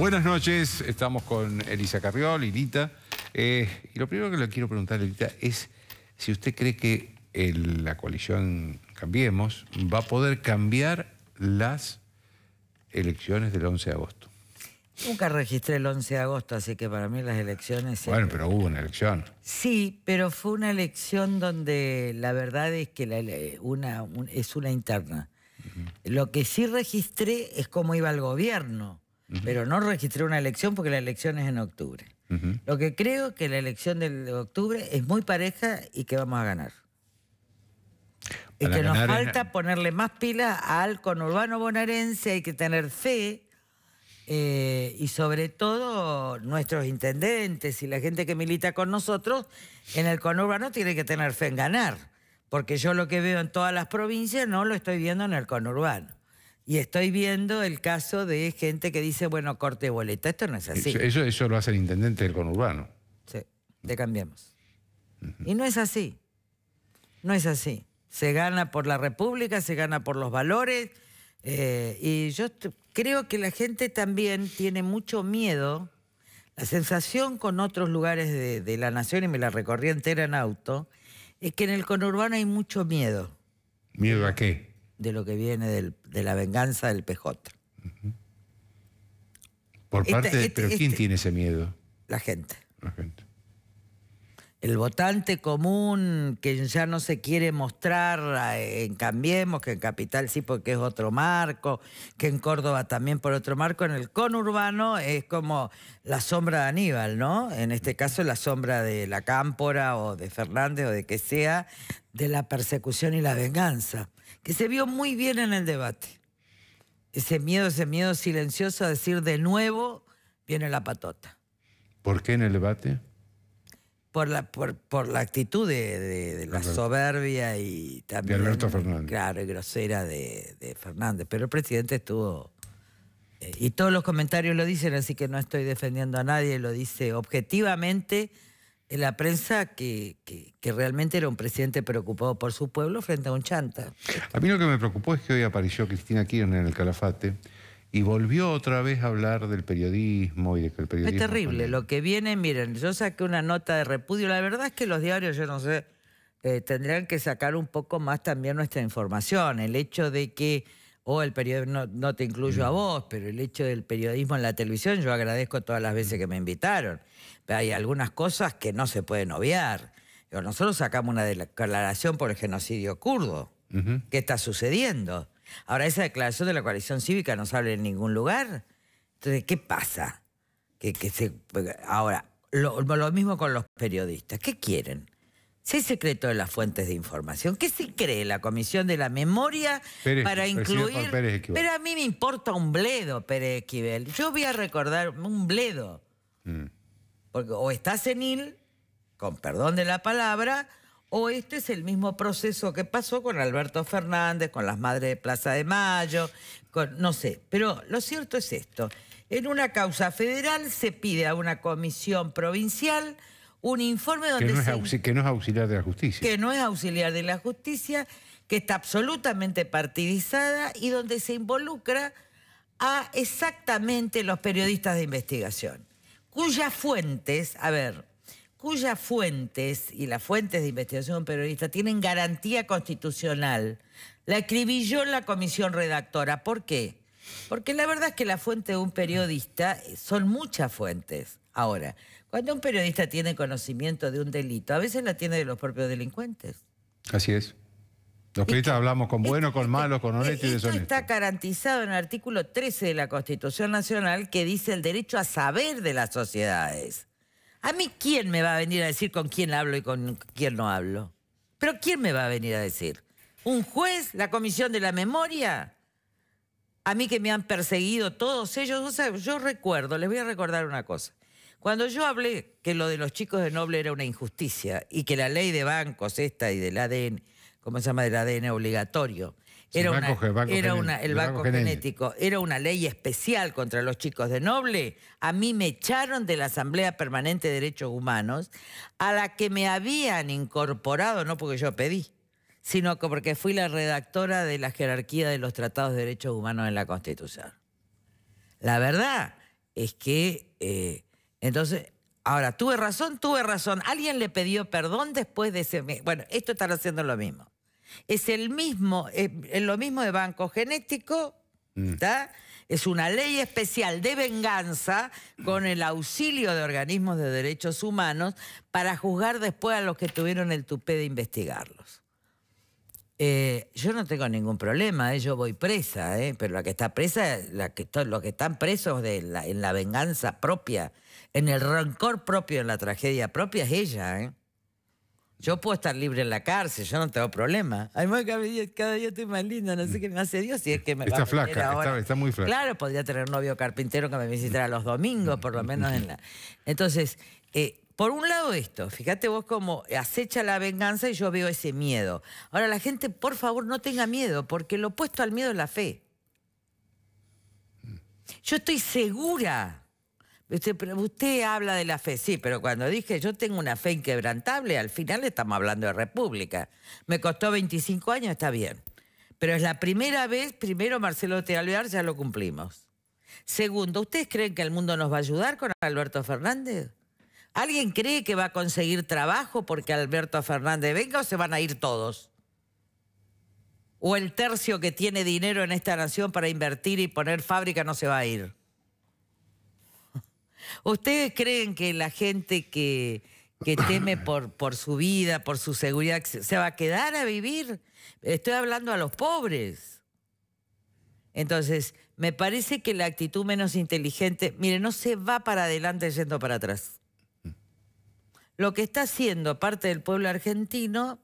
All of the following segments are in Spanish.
Buenas noches, estamos con Elisa Carriol, Lilita. Eh, y lo primero que le quiero preguntar, Lilita, es si usted cree que la coalición Cambiemos va a poder cambiar las elecciones del 11 de agosto. Nunca registré el 11 de agosto, así que para mí las elecciones... Bueno, pero hubo una elección. Sí, pero fue una elección donde la verdad es que una, es una interna. Lo que sí registré es cómo iba el gobierno pero no registré una elección porque la elección es en octubre. Lo que creo que la elección de octubre es muy pareja y que vamos a ganar. Y que nos falta ponerle más pila al conurbano bonaerense, hay que tener fe. Eh, y sobre todo nuestros intendentes y la gente que milita con nosotros en el conurbano tiene que tener fe en ganar, porque yo lo que veo en todas las provincias no lo estoy viendo en el conurbano. Y estoy viendo el caso de gente que dice, bueno, corte boleta. Esto no es así. Eso, eso, lo hace el intendente del conurbano. Sí, te cambiamos. Y no es así. No es así. Se gana por la República, se gana por los valores. Eh, y yo creo que la gente también tiene mucho miedo. La sensación con otros lugares de, de la nación, y me la recorrí entera en auto, es que en el conurbano hay mucho miedo. ¿Miedo a qué? de lo que viene del, de la venganza del PJ. Por este, parte de, este, pero ¿quién este. tiene ese miedo? La gente. La gente el votante común que ya no se quiere mostrar eh, en Cambiemos, que en Capital sí porque es otro marco, que en Córdoba también por otro marco, en el conurbano es como la sombra de Aníbal, ¿no? En este caso la sombra de la Cámpora o de Fernández o de que sea, de la persecución y la venganza, que se vio muy bien en el debate. Ese miedo, ese miedo silencioso a decir de nuevo viene la patota. ¿Por qué en el debate? por la, por, por la actitud de, de, la soberbia y también... De Alberto Fernández. Claro, y grosera de, Fernández. Pero el presidente estuvo... Eh, y todos los comentarios lo dicen, así que no estoy defendiendo a nadie, lo dice objetivamente en la prensa que, que, que, realmente era un presidente preocupado por su pueblo frente a un chanta. A mí lo que me preocupó es que hoy apareció Cristina Kirchner en el Calafate y volvió otra vez a hablar del periodismo y de que el periodismo... Es terrible, lo que viene, miren, yo saqué una nota de repudio, la verdad es que los diarios, yo no sé, eh, tendrían que sacar un poco más también nuestra información, el hecho de que, o el periodismo, no, te incluyo a vos, pero el hecho del periodismo en la televisión, yo agradezco todas las veces que me invitaron, pero hay algunas cosas que no se pueden obviar. Nosotros sacamos una declaración por el genocidio kurdo. que ¿Qué está sucediendo? Ahora, esa declaración de la coalición cívica no sale en ningún lugar. Entonces, ¿qué pasa? ahora, lo, mismo con los periodistas. ¿Qué quieren? Se secreto de las fuentes de información, ¿qué se cree la Comisión de la Memoria para incluir... pero a mí me importa un bledo, Pérez Esquivel. Yo voy a recordar un bledo. Mm. o está senil, con perdón de la palabra, ¿O este es el mismo proceso que pasó con Alberto Fernández, con las madres de Plaza de Mayo, no sé? Pero lo cierto es esto. En una causa federal se pide a una comisión provincial un informe donde... que no es auxiliar de la justicia. Que no es auxiliar de la justicia, que está absolutamente partidizada y donde se involucra a exactamente los periodistas de investigación, cuyas fuentes, a ver, cuyas fuentes y las fuentes de investigación de un periodista tienen garantía constitucional, la escribí en la comisión redactora. ¿Por qué? Porque la verdad es que la fuente de un periodista eh, son muchas fuentes. Ahora, cuando un periodista tiene conocimiento de un delito, a veces la tiene de los propios delincuentes. Así es. Los periodistas hablamos con buenos, este con malos, con eh, honestos y deshonestos. Esto está garantizado en el artículo 13 de la Constitución Nacional que dice el derecho a saber de las sociedades. A mí, ¿quién me va a venir a decir con quién hablo y con quién no hablo? Pero ¿quién me va a venir a decir? ¿Un juez? ¿La Comisión de la Memoria? A mí que me han perseguido todos ellos. O sea, yo recuerdo, les voy a recordar una cosa. Cuando yo hablé que lo de los chicos de Noble era una injusticia y que la ley de bancos, esta y del ADN, ¿cómo se llama? Del ADN obligatorio, era, una, el banco, genético, era una ley especial contra los chicos de Noble. A mí me echaron de la Asamblea Permanente de Derechos Humanos, a la que me habían incorporado, no porque yo pedí, sino porque fui la redactora de la jerarquía de los tratados de derechos humanos en la Constitución. La verdad es que, eh, entonces, ahora, tuve razón, tuve razón. Alguien le pidió perdón después de ese... Bueno, esto están haciendo lo mismo es el mismo, eh, es, lo mismo de banco genético, mm. ¿está? Es una ley especial de venganza con el auxilio de organismos de derechos humanos para juzgar después a los que tuvieron el tupé de investigarlos. Eh, yo no tengo ningún problema, eh, yo voy presa, eh, pero la que está presa, los que están presos en la venganza propia, en el rencor propio, en la tragedia propia, es ella. Yo puedo estar libre en la cárcel, yo no tengo problema. Además, cada día, cada día estoy más linda, no sé qué me hace Dios si es que me Está flaca, Está, muy flaca. Claro, podría tener un novio carpintero que me visitara los domingos, por lo menos en la... Entonces, eh, por un lado esto, fíjate vos cómo acecha la venganza y yo veo ese miedo. Ahora la gente, por favor, no tenga miedo, porque lo opuesto al miedo es la fe. Mm. Yo estoy segura Usted, habla de la fe, sí, pero cuando dije yo tengo una fe inquebrantable, al final estamos hablando de república. Me costó 25 años, está bien. Pero es la primera vez, primero Marcelo T. ya lo cumplimos. Segundo, ¿ustedes creen que el mundo nos va a ayudar con Alberto Fernández? ¿Alguien cree que va a conseguir trabajo porque Alberto Fernández venga o se van a ir todos? ¿O el tercio que tiene dinero en esta nación para invertir y poner fábrica no se va a ir? ¿Ustedes creen que la gente que, que teme por, por su vida, por su seguridad, se va a quedar a vivir? Estoy hablando a los pobres. Entonces, me parece que la actitud menos inteligente, mire, no se va para adelante yendo para atrás. Lo que está haciendo parte del pueblo argentino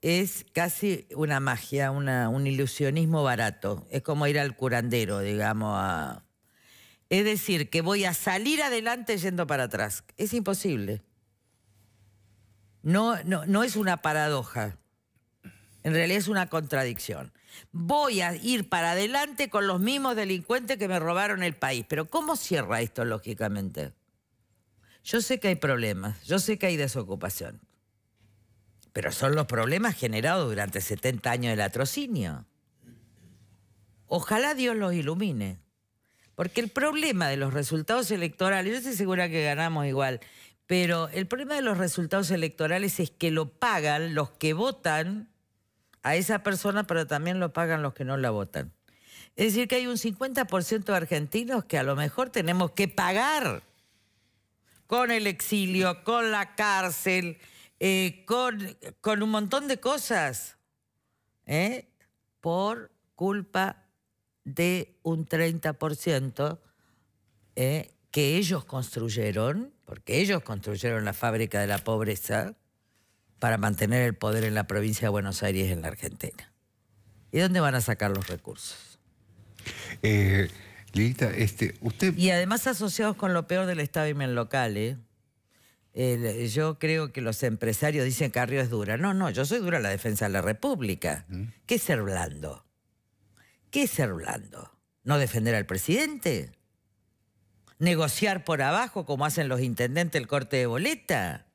es casi una magia, un ilusionismo barato. Es como ir al curandero, digamos, a, es decir, que voy a salir adelante yendo para atrás. Es imposible. No, no, no es una paradoja. En realidad es una contradicción. Voy a ir para adelante con los mismos delincuentes que me robaron el país. Pero ¿cómo cierra esto lógicamente? Yo sé que hay problemas, yo sé que hay desocupación. Pero son los problemas generados durante 70 años de atrocinio. Ojalá Dios los ilumine. Porque el problema de los resultados electorales, yo estoy segura que ganamos igual, pero el problema de los resultados electorales es que lo pagan los que votan a esa persona, pero también lo pagan los que no la votan. Es decir, que hay un 50% de argentinos que a lo mejor tenemos que pagar con el exilio, con la cárcel, eh, con, un montón de cosas, ¿eh? por culpa de un 30% eh, que ellos construyeron, porque ellos construyeron la fábrica de la pobreza para mantener el poder en la provincia de Buenos Aires, en la Argentina. ¿Y dónde van a sacar los recursos? Eh, este, usted... Y además asociados con lo peor del Estado y en El, yo creo que los empresarios dicen que Carrió es dura. No, no, yo soy dura en la defensa de la República. ¿Qué es ser blando? ¿Qué es ser blando? ¿No defender al presidente? ¿Negociar por abajo como hacen los intendentes el corte de boleta?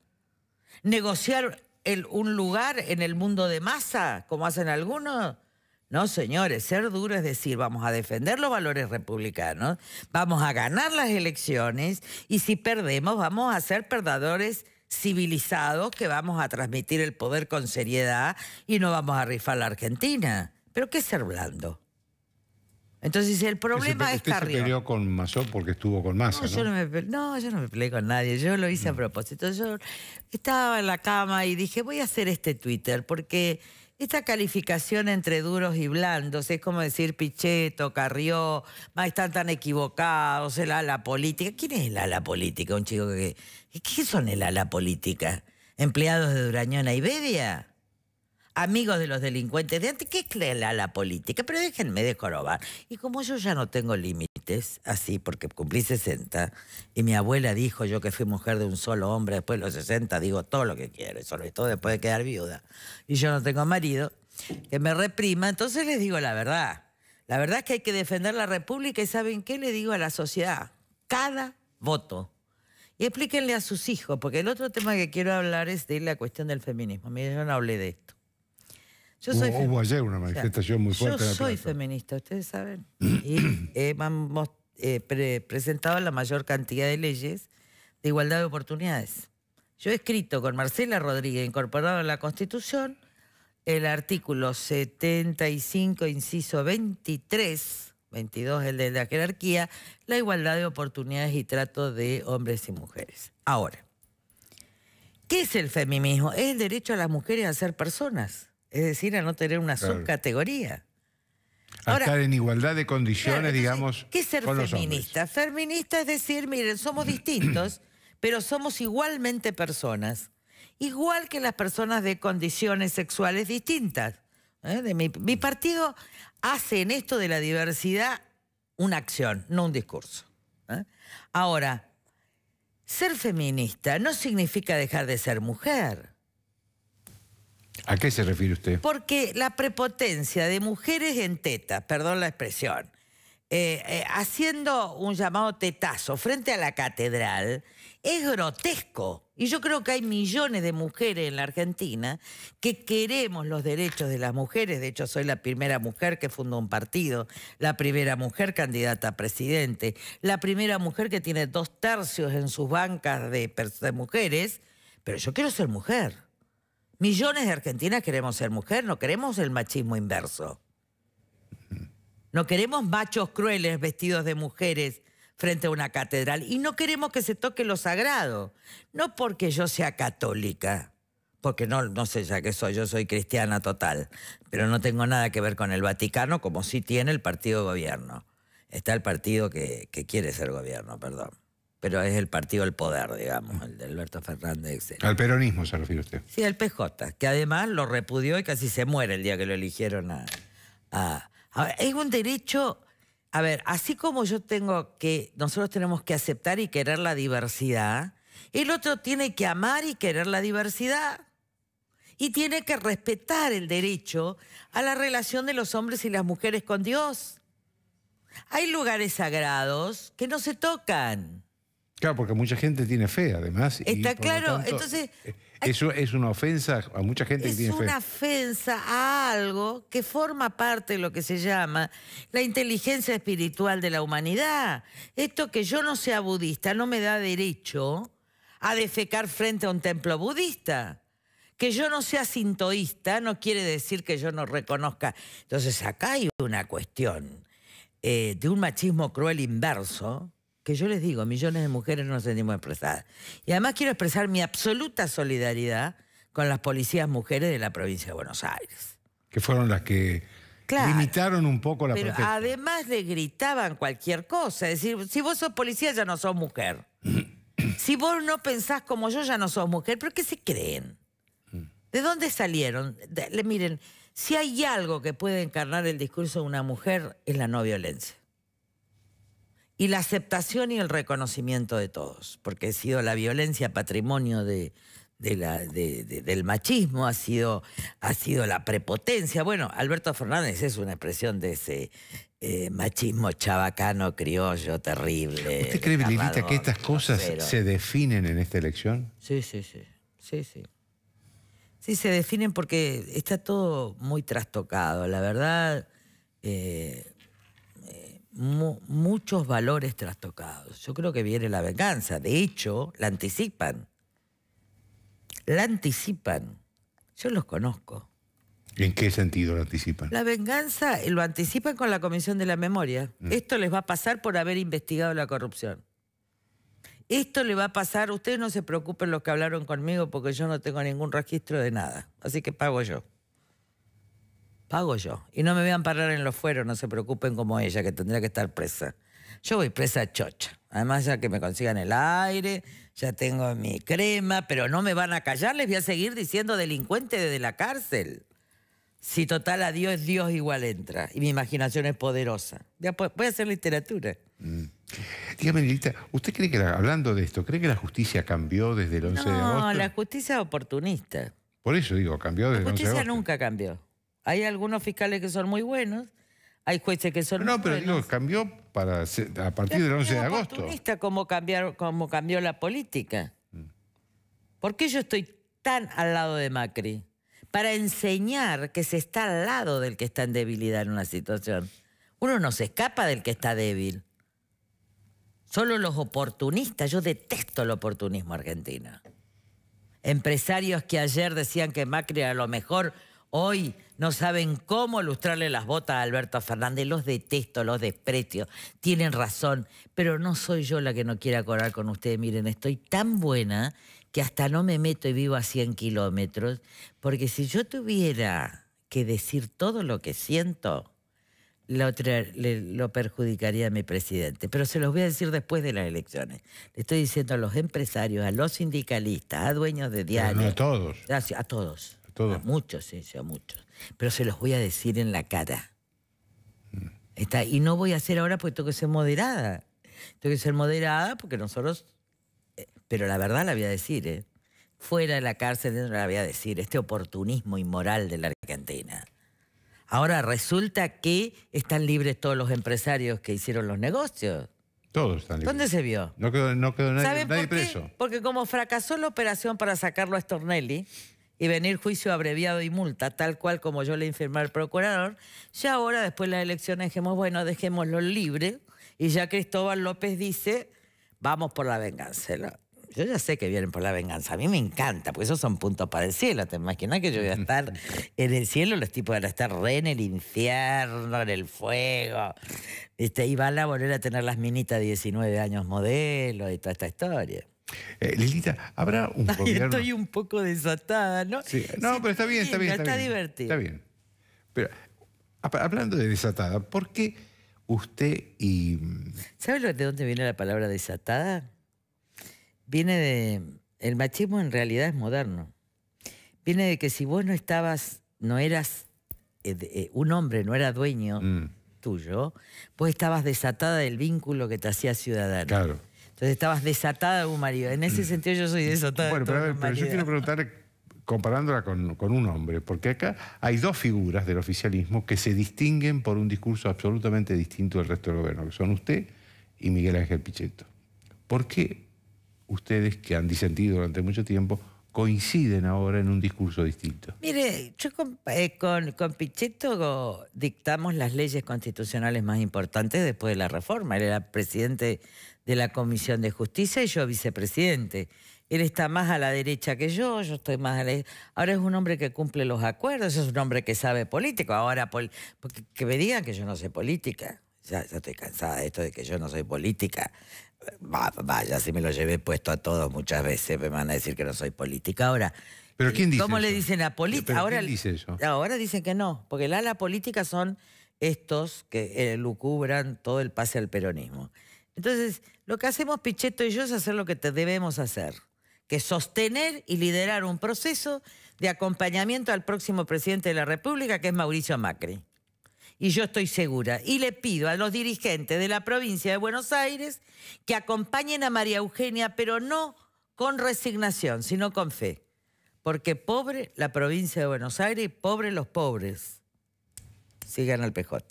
¿Negociar un lugar en el mundo de masa como hacen algunos? No, señores, ser duro es decir, vamos a defender los valores republicanos, vamos a ganar las elecciones y si perdemos vamos a ser perdedores civilizados que vamos a transmitir el poder con seriedad y no vamos a rifar la Argentina. Pero ¿qué es ser blando? Entonces el problema es usted se peleó con Masó porque estuvo con Massa, no, ¿no? Yo no, me, peleé con nadie, yo lo hice a mm. propósito. Yo estaba en la cama y dije, voy a hacer este Twitter porque esta calificación entre duros y blandos es como decir Picheto, Carrió, están tan equivocados, el ala política. ¿Quién es el ala política? Un chico que... ¿Qué son el ala política? ¿Empleados de Durañona y Bedia? amigos de los delincuentes de antes, es la, política, pero déjenme de Y como yo ya no tengo límites, así, porque cumplí 60, y mi abuela dijo yo que fui mujer de un solo hombre después de los 60, digo todo lo que quiero, sobre todo después de quedar viuda, y yo no tengo marido, que me reprima, entonces les digo la verdad. La verdad es que hay que defender la República y ¿saben qué le digo a la sociedad? Cada voto. Y explíquenle a sus hijos, porque el otro tema que quiero hablar es de la cuestión del feminismo. Mire, yo no hablé de esto. Yo hubo, ayer una manifestación muy fuerte. Yo soy feminista, ustedes saben. Y hemos eh, eh, presentado la mayor cantidad de leyes de igualdad de oportunidades. Yo he escrito con Marcela Rodríguez, incorporado en la Constitución, el artículo 75, inciso 23, 22, el de la jerarquía, la igualdad de oportunidades y trato de hombres y mujeres. Ahora, ¿qué es el feminismo? Es el derecho a las mujeres a ser personas es decir, a no tener una subcategoría. A estar en igualdad de condiciones, digamos. ¿Qué es ser feminista? Feminista es decir, miren, somos distintos, pero somos igualmente personas. Igual que las personas de condiciones sexuales distintas. ¿eh? mi, partido hace en esto de la diversidad una acción, no un discurso. ¿eh? Ahora, ser feminista no significa dejar de ser mujer. ¿A qué se refiere usted? Porque la prepotencia de mujeres en tetas, perdón la expresión, eh, eh, haciendo un llamado tetazo frente a la catedral es grotesco. Y yo creo que hay millones de mujeres en la Argentina que queremos los derechos de las mujeres. De hecho, soy la primera mujer que fundó un partido, la primera mujer candidata a presidente, la primera mujer que tiene dos tercios en sus bancas de mujeres. Pero yo quiero ser mujer. Millones de argentinas queremos ser mujer, no queremos el machismo inverso. No queremos machos crueles vestidos de mujeres frente a una catedral y no queremos que se toque lo sagrado. No porque yo sea católica, porque no, no sé ya qué soy, yo soy cristiana total, pero no tengo nada que ver con el Vaticano como sí tiene el partido de gobierno. Está el partido que quiere ser gobierno, perdón pero es el partido del poder, digamos, el de Alberto Fernández. Al peronismo se refiere usted. Sí, al PJ, que además lo repudió y casi se muere el día que lo eligieron a... a es un derecho... A ver, así como yo tengo que, nosotros tenemos que aceptar y querer la diversidad, el otro tiene que amar y querer la diversidad. Y tiene que respetar el derecho a la relación de los hombres y las mujeres con Dios. Hay lugares sagrados que no se tocan. Claro, porque mucha gente tiene fe, además. Está claro, entonces... Eh, Eso es una ofensa a mucha gente que tiene fe. Es una ofensa a algo que forma parte de lo que se llama la inteligencia espiritual de la humanidad. Esto que yo no sea budista no me da derecho a defecar frente a un templo budista. Que yo no sea sintoísta no quiere decir que yo no reconozca. Entonces acá hay una cuestión eh, de un machismo cruel inverso que yo les digo, millones de mujeres no nos sentimos expresadas. Y además quiero expresar mi absoluta solidaridad con las policías mujeres de la provincia de Buenos Aires. Que fueron las que limitaron un poco la pero Además le gritaban cualquier cosa. Es decir, si vos sos policía ya no sos mujer. si vos no pensás como yo ya no sos mujer, pero ¿qué se creen? Mm. ¿De dónde salieron? miren, si hay algo que puede encarnar el discurso de una mujer es la no violencia y la aceptación y el reconocimiento de todos, porque ha sido la violencia patrimonio de, del machismo, ha sido, ha sido la prepotencia. Bueno, Alberto Fernández es una expresión de ese eh, machismo chabacano, criollo, terrible. ¿Usted cree, Lilita, que estas cosas se definen en esta elección? Sí, sí, sí. Sí, sí. Sí, se definen porque está todo muy trastocado. La verdad, eh, muchos valores trastocados. Yo creo que viene la venganza. De hecho, la anticipan. La anticipan. Yo los conozco. ¿En qué sentido la anticipan? La venganza eh, lo anticipan con la Comisión de la Memoria. Mm. Esto les va a pasar por haber investigado la corrupción. Esto le va a pasar, ustedes no se preocupen los que hablaron conmigo porque yo no tengo ningún registro de nada, así que pago yo pago yo. Y no me vean parar en los fueros, no se preocupen como ella, que tendría que estar presa. Yo voy presa chocha. Además, ya que me consigan el aire, ya tengo mi crema, pero no me van a callar, les voy a seguir diciendo delincuente desde la cárcel. Si total a Dios, Dios igual entra. Y mi imaginación es poderosa. Voy a hacer literatura. Dígame, mm. Lilita, ¿usted cree que, hablando de esto, cree que la justicia cambió desde el 11 de agosto? No, la justicia es oportunista. Por eso digo, cambió desde el 11 de agosto. La justicia nunca cambió. Hay algunos fiscales que son muy buenos, hay jueces que son. No, pero no digo, cambió para, a partir del 11 de agosto. Cómo, cambiar, cómo cambió la política. Mm. ¿Por qué yo estoy tan al lado de Macri? Para enseñar que se está al lado del que está en debilidad en una situación. Uno no se escapa del que está débil. Solo los oportunistas, yo detesto el oportunismo argentino. Empresarios que ayer decían que Macri era lo mejor, hoy no saben cómo lustrarle las botas a Alberto Fernández, los detesto, los desprecio, tienen razón, pero no soy yo la que no quiera acordar con ustedes, miren, estoy tan buena que hasta no me meto y vivo a 100 kilómetros, porque si yo tuviera que decir todo lo que siento, lo perjudicaría a mi presidente. Pero se los voy a decir después de las elecciones. Le estoy diciendo a los empresarios, a los sindicalistas, a dueños de diarios. a todos. Gracias, a todos. A todos. A muchos, sí, a muchos pero se los voy a decir en la cara. Mm. Está, y no voy a hacer ahora porque tengo que ser moderada. Tengo que ser moderada porque nosotros, eh, pero la verdad la voy a decir, eh. fuera de la cárcel no la voy a decir, este oportunismo inmoral de la Argentina. Ahora resulta que están libres todos los empresarios que hicieron los negocios. Todos están libres. ¿Dónde se vio? No quedó, no quedó nadie, preso. Porque como fracasó la operación para sacarlo a Stornelli, y venir juicio abreviado y multa, tal cual como yo le informé al procurador. Ya ahora, después de las elecciones, dijimos, bueno, dejémoslo libre. Y ya Cristóbal López dice, vamos por la venganza. Yo ya sé que vienen por la venganza. A mí me encanta, porque esos son puntos para el cielo. ¿Te imaginas que yo voy a estar en el cielo? Los tipos van a estar re en el infierno, en el fuego. Este, y van a volver a tener las minitas 19 años modelo y toda esta historia. Eh, Lilita, ¿habrá un gobierno? Estoy un poco desatada, ¿no? No, pero está bien, está bien. Está, divertido. Está bien. Pero hablando de desatada, ¿por qué usted y... Mm, ¿Sabes de dónde viene la palabra desatada? Viene de... El machismo en realidad es moderno. Viene de que si vos no estabas, no eras eh, eh, un hombre, no era dueño mm. tuyo, vos estabas desatada del vínculo que te hacía ciudadano. Claro. Entonces estabas desatada un marido. En ese mm. sentido yo soy desatada bueno, pero, a ver, pero yo quiero preguntar, comparándola con, un hombre, porque acá hay dos figuras del oficialismo que se distinguen por un discurso absolutamente distinto del resto del gobierno, que son usted y Miguel Ángel Pichetto. ¿Por qué ustedes, que han disentido durante mucho tiempo, coinciden ahora en un discurso distinto? Mire, yo con, eh, con, Pichetto dictamos las leyes constitucionales más importantes después de la reforma. Él era presidente de la Comisión de Justicia y yo vicepresidente. Él está más a la derecha que yo, yo estoy más a la... Ahora es un hombre que cumple los acuerdos, es un hombre que sabe político. Ahora, Porque, que me digan que yo no sé política. Ya, ya, estoy cansada de esto de que yo no soy política. Vaya, si me lo llevé puesto a todos muchas veces, me van a decir que no soy política. Ahora, ¿Pero eh, quién ¿cómo le dicen a política? Ahora, dice ahora dicen que no, porque la la política son estos que lucubran todo el pase al peronismo. Entonces, lo que hacemos Pichetto y yo es hacer lo que te debemos hacer, que es sostener y liderar un proceso de acompañamiento al próximo presidente de la República, que es Mauricio Macri. Y yo estoy segura. Y le pido a los dirigentes de la provincia de Buenos Aires que acompañen a María Eugenia, pero no con resignación, sino con fe. Porque pobre la provincia de Buenos Aires y pobre los pobres. Sigan al PJ.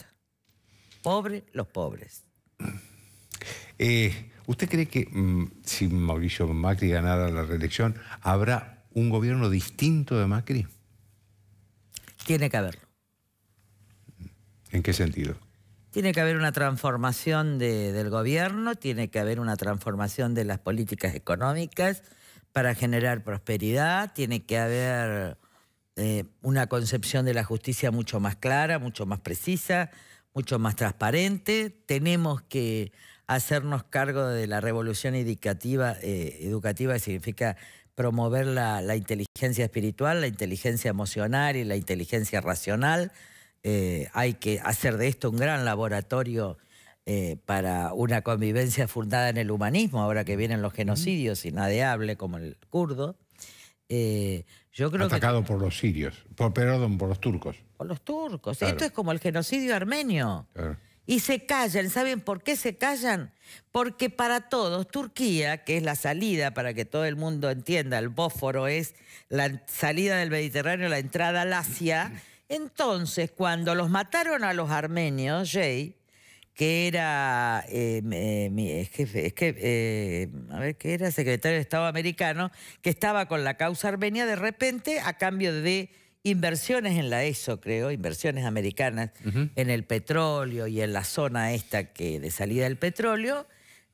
Pobre los pobres. Eh, ¿Usted cree que mm, si Mauricio Macri ganara la reelección, habrá un gobierno distinto de Macri? Tiene que haberlo. ¿En qué sentido? Tiene que haber una transformación del gobierno, tiene que haber una transformación de las políticas económicas para generar prosperidad, tiene que haber eh, una concepción de la justicia mucho más clara, mucho más precisa, mucho más transparente. Tenemos que hacernos cargo de la revolución educativa, eh, educativa significa promover la, inteligencia espiritual, la inteligencia emocional y la inteligencia racional. Eh, hay que hacer de esto un gran laboratorio eh, para una convivencia fundada en el humanismo, ahora que vienen los genocidios inadeables como el kurdo. yo creo Atacado por los sirios, por, perdón, por los turcos. Por los turcos. Esto es como el genocidio armenio. Claro y se callan. ¿Saben por qué se callan? Porque para todos, Turquía, que es la salida, para que todo el mundo entienda, el Bósforo es la salida del Mediterráneo, la entrada al Asia. Entonces, cuando los mataron a los armenios, Jay, que era es eh, es que eh, a ver, que era secretario de Estado americano, que estaba con la causa armenia, de repente, a cambio de inversiones en la ESO, creo, inversiones americanas en el petróleo y en la zona esta que de salida del petróleo,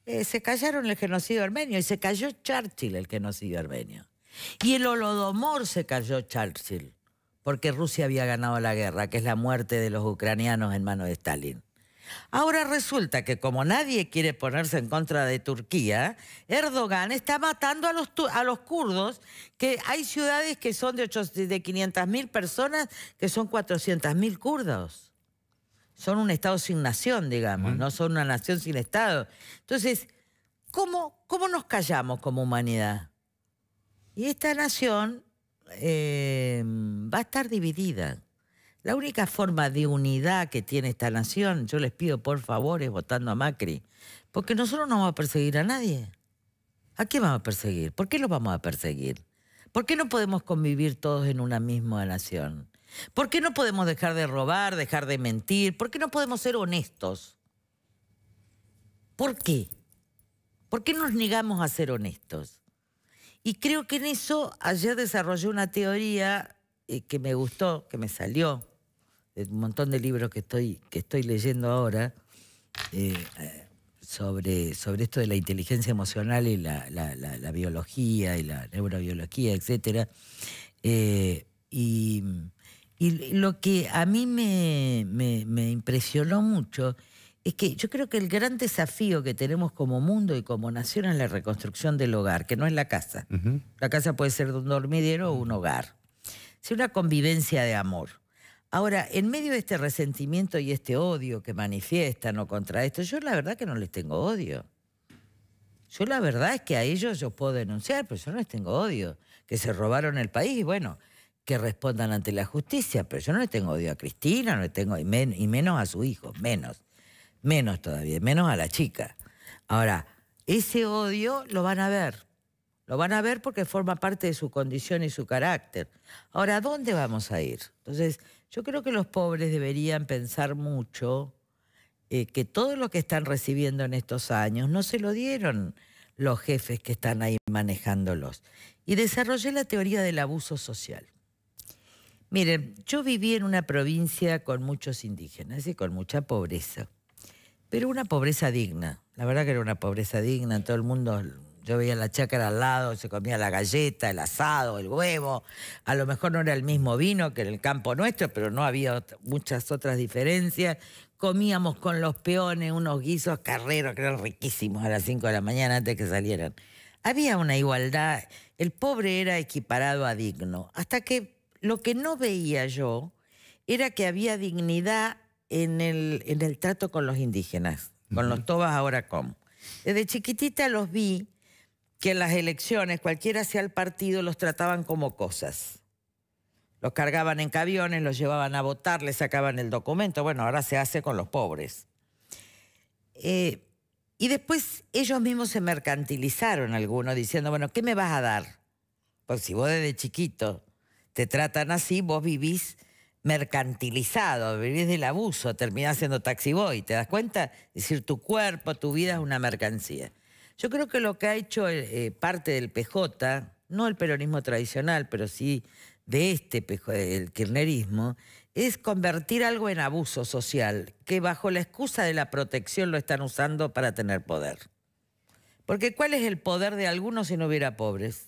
eh, se callaron el genocidio armenio y se cayó Churchill el genocidio armenio. Y el holodomor se cayó Churchill, porque Rusia había ganado la guerra, que es la muerte de los ucranianos en manos de Stalin. Ahora resulta que como nadie quiere ponerse en contra de Turquía, Erdogan está matando a los, a los kurdos, que hay ciudades que son de, de 500.000 personas, que son 400.000 kurdos. Son un Estado sin nación, digamos, no son una nación sin Estado. Entonces, ¿cómo, nos callamos como humanidad? Y esta nación eh, va a estar dividida. La única forma de unidad que tiene esta nación, yo les pido por favor, es votando a Macri, porque nosotros no vamos a perseguir a nadie. ¿A quién vamos a perseguir? ¿Por qué lo vamos a perseguir? ¿Por qué no podemos convivir todos en una misma nación? ¿Por qué no podemos dejar de robar, dejar de mentir? ¿Por qué no podemos ser honestos? ¿Por qué? ¿Por qué nos negamos a ser honestos? Y creo que en eso ayer desarrollé una teoría eh, que me gustó, que me salió, un montón de libros que estoy, que estoy leyendo ahora eh, sobre, sobre esto de la inteligencia emocional y la, biología y la neurobiología, etc. Eh, y, lo que a mí me, me, impresionó mucho es que yo creo que el gran desafío que tenemos como mundo y como nación es la reconstrucción del hogar, que no es la casa. La casa puede ser un dormidero o un hogar. Es una convivencia de amor. Ahora, en medio de este resentimiento y este odio que manifiestan o contra esto, yo la verdad que no les tengo odio. Yo la verdad es que a ellos yo puedo denunciar, pero yo no les tengo odio. Que se robaron el país y bueno, que respondan ante la justicia, pero yo no les tengo odio a Cristina, no les tengo, y, y menos a su hijo, menos, menos todavía, menos a la chica. Ahora, ese odio lo van a ver, lo van a ver porque forma parte de su condición y su carácter. Ahora, ¿a ¿dónde vamos a ir? Entonces, yo creo que los pobres deberían pensar mucho eh, que todo lo que están recibiendo en estos años no se lo dieron los jefes que están ahí manejándolos. Y desarrollé la teoría del abuso social. Miren, yo viví en una provincia con muchos indígenas y con mucha pobreza, pero una pobreza digna. La verdad que era una pobreza digna, todo el mundo yo veía la chácara al lado, se comía la galleta, el asado, el huevo. A lo mejor no era el mismo vino que en el campo nuestro, pero no había muchas otras diferencias. Comíamos con los peones unos guisos carreros que eran riquísimos a las 5 de la mañana antes que salieran. Había una igualdad, el pobre era equiparado a digno, hasta que lo que no veía yo era que había dignidad en el, en el trato con los indígenas, con los tobas ahora como. Desde chiquitita los vi que en las elecciones, cualquiera sea el partido, los trataban como cosas. Los cargaban en camiones, los llevaban a votar, les sacaban el documento. Bueno, ahora se hace con los pobres. Eh, y después ellos mismos se mercantilizaron algunos diciendo, bueno, ¿qué me vas a dar? Porque si vos desde chiquito te tratan así, vos vivís mercantilizado, vivís del abuso, terminás siendo taxiboy, ¿te das cuenta? Es decir, tu cuerpo, tu vida es una mercancía. Yo creo que lo que ha hecho eh, eh, parte del PJ, no el peronismo tradicional, pero sí de este, el kirchnerismo, es convertir algo en abuso social, que bajo la excusa de la protección lo están usando para tener poder. Porque ¿cuál es el poder de algunos si no hubiera pobres?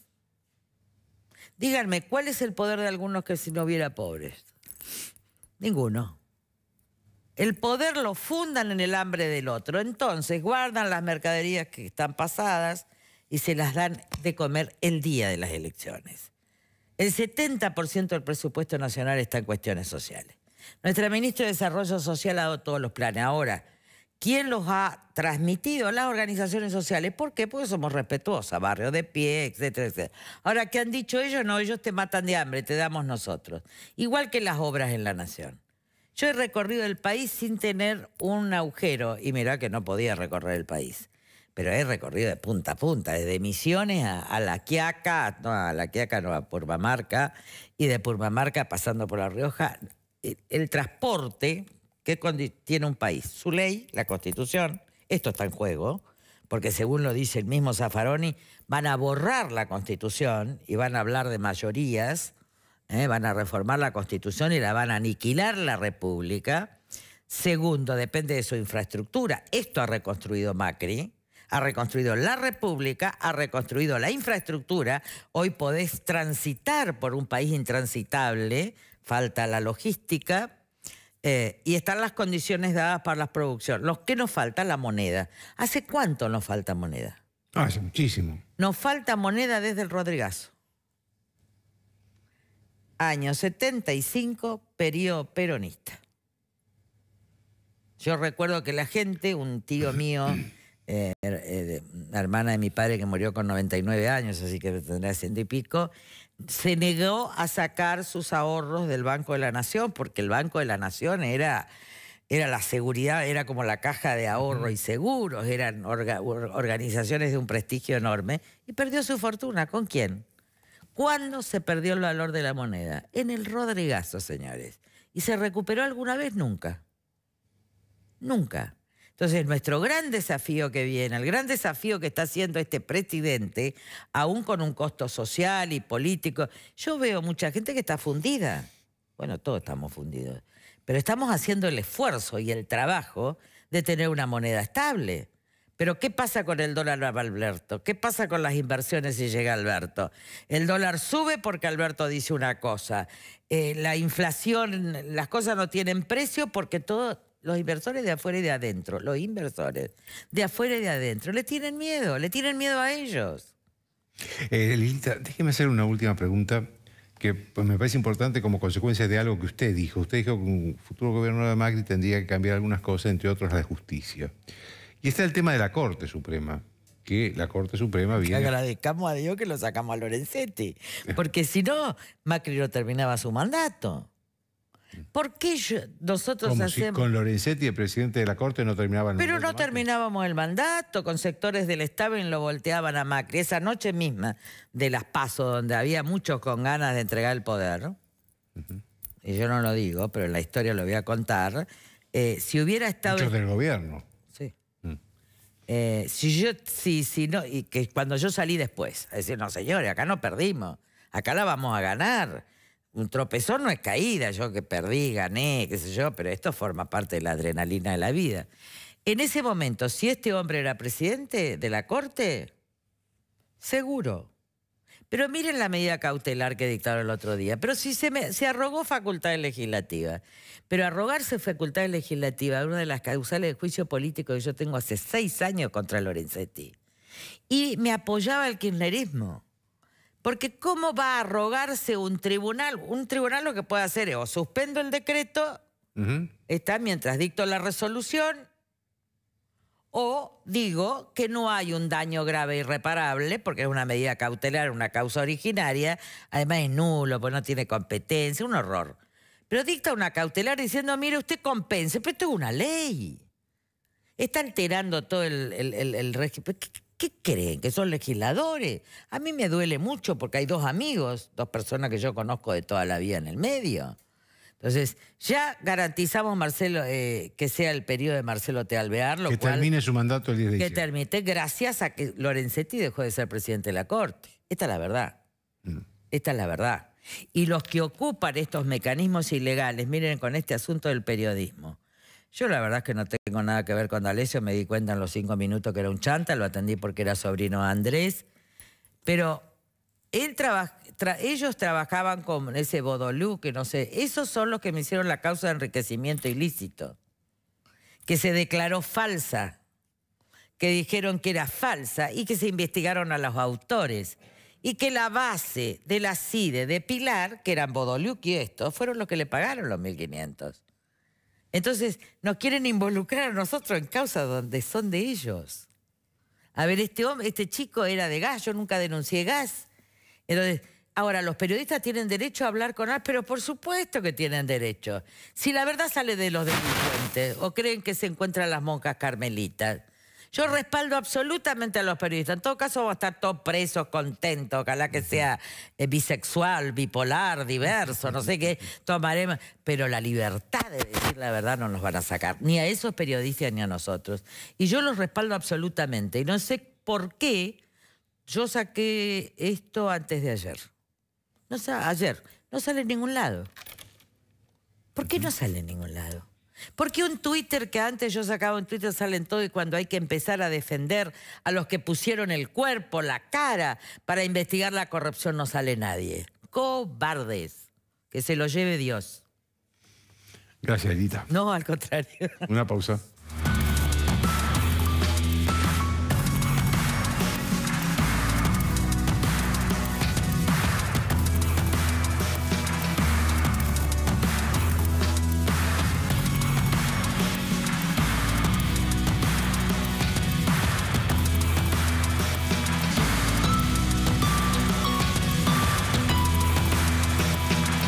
Díganme, ¿cuál es el poder de algunos que si no hubiera pobres? Ninguno. El poder lo fundan en el hambre del otro. Entonces guardan las mercaderías que están pasadas y se las dan de comer el día de las elecciones. El 70% del presupuesto nacional está en cuestiones sociales. Nuestra ministra de Desarrollo Social ha dado todos los planes. Ahora, ¿quién los ha transmitido? a Las organizaciones sociales. ¿Por qué? Porque somos respetuosas, barrio de pie, etcétera, etcétera. Ahora, ¿qué han dicho ellos? No, ellos te matan de hambre, te damos nosotros. Igual que las obras en la nación. Yo he recorrido el país sin tener un agujero, y mira que no podía recorrer el país, pero he recorrido de punta a punta, desde Misiones a, La Quiaca, no, a La Quiaca no, a Purmamarca, y de Purmamarca pasando por La Rioja. El, el transporte que tiene un país, su ley, la constitución, esto está en juego, porque según lo dice el mismo Zaffaroni, van a borrar la constitución y van a hablar de mayorías ¿eh? van a reformar la Constitución y la van a aniquilar la República. Segundo, depende de su infraestructura. Esto ha reconstruido Macri, ha reconstruido la República, ha reconstruido la infraestructura. Hoy podés transitar por un país intransitable, falta la logística. Eh, y están las condiciones dadas para la producción. Los que nos falta la moneda. ¿Hace cuánto nos falta moneda? hace muchísimo. Nos falta moneda desde el Rodrigazo año 75, periodo peronista. Yo recuerdo que la gente, un tío mío, eh, er, eh hermana de mi padre que murió con 99 años, así que tendrá ciento y pico, se negó a sacar sus ahorros del Banco de la Nación, porque el Banco de la Nación era, era la seguridad, era como la caja de ahorro y seguros, eran organizaciones de un prestigio enorme, y perdió su fortuna. ¿Con quién? ¿Cuándo se perdió el valor de la moneda? En el Rodrigazo, señores. ¿Y se recuperó alguna vez? Nunca. Nunca. Entonces, nuestro gran desafío que viene, el gran desafío que está haciendo este presidente, aún con un costo social y político, yo veo mucha gente que está fundida. Bueno, todos estamos fundidos, pero estamos haciendo el esfuerzo y el trabajo de tener una moneda estable. Pero ¿qué pasa con el dólar a Alberto? ¿Qué pasa con las inversiones si llega Alberto? El dólar sube porque Alberto dice una cosa. Eh, la inflación, las cosas no tienen precio porque todos los inversores de afuera y de adentro, los inversores de afuera y de adentro, le tienen miedo, le tienen miedo a ellos. Eh, Lilita, déjeme hacer una última pregunta que pues, me parece importante como consecuencia de algo que usted dijo. Usted dijo que un futuro gobierno de Macri tendría que cambiar algunas cosas, entre otras la justicia. Y está el tema de la Corte Suprema que la Corte Suprema Que Agradezcamos a Dios que lo sacamos a Lorenzetti, porque si no, Macri no terminaba su mandato. ¿Por qué nosotros Como hacemos...? con Lorenzetti, el presidente de la Corte, no terminaba el Pero no terminábamos el mandato, con sectores del Estado y lo volteaban a Macri. Esa noche misma de las pasos, donde había muchos con ganas de entregar el poder, y yo no lo digo, pero la historia lo voy a contar, eh, si hubiera estado... Muchos del gobierno. Eh, si yo, si, si no, y que cuando yo salí después, a decir, no señores, acá no perdimos, acá la vamos a ganar. Un tropezón no es caída, yo que perdí, gané, qué sé yo, pero esto forma parte de la adrenalina de la vida. En ese momento, si este hombre era presidente de la corte, seguro pero miren la medida cautelar que dictaron el otro día. Pero si se, arrogó facultad legislativa. Pero arrogarse facultad legislativa, una de las causales de juicio político que yo tengo hace seis años contra Lorenzetti. Y me apoyaba el kirchnerismo. Porque ¿cómo va a arrogarse un tribunal? Un tribunal lo que puede hacer es o suspendo el decreto, está mientras dicto la resolución o digo que no hay un daño grave e irreparable, porque es una medida cautelar, una causa originaria, además es nulo, pues no tiene competencia, un horror. Pero dicta una cautelar diciendo, mire, usted compense, pero esto es una ley. Está alterando todo el, el, el, régimen. Pues, ¿Qué creen? ¿Que son legisladores? A mí me duele mucho porque hay dos amigos, dos personas que yo conozco de toda la vida en el medio. Entonces, ya garantizamos Marcelo eh, que sea el periodo de Marcelo Tealvear, lo que termine su mandato el 10 de Que termine, gracias a que Lorenzetti dejó de ser presidente de la Corte. Esta es la verdad. Mm. Esta es la verdad. Y los que ocupan estos mecanismos ilegales, miren con este asunto del periodismo. Yo la verdad es que no tengo nada que ver con D'Alessio, me di cuenta en los cinco minutos que era un chanta, lo atendí porque era sobrino de Andrés, pero ellos trabajaban con ese Bodolú, que no sé, esos son los que me hicieron la causa de enriquecimiento ilícito, que se declaró falsa, que dijeron que era falsa y que se investigaron a los autores. Y que la base de la CIDE de Pilar, que eran Bodoluc y esto, fueron los que le pagaron los 1.500. Entonces, nos quieren involucrar a nosotros en causa donde son de ellos. A ver, este, hombre, este chico era de gas, yo nunca denuncié gas. Entonces, ahora, los periodistas tienen derecho a hablar con él? Ah, pero por supuesto que tienen derecho. Si la verdad sale de los delincuentes o creen que se encuentran las monjas carmelitas. Yo respaldo absolutamente a los periodistas. En todo caso, va a estar todos presos, contentos. Ojalá que sea eh, bisexual, bipolar, diverso, no sé qué tomaremos. Pero la libertad de decir la verdad no nos van a sacar, ni a esos periodistas ni a nosotros. Y yo los respaldo absolutamente. Y no sé por qué yo saqué esto antes de ayer. No ayer. No sale en ningún lado. ¿Por qué no sale en ningún lado? ¿Por qué un Twitter que antes yo sacaba en Twitter sale en todo y cuando hay que empezar a defender a los que pusieron el cuerpo, la cara, para investigar la corrupción no sale nadie? Cobardes. Que se lo lleve Dios. Gracias, Edita. No, al contrario. Una pausa.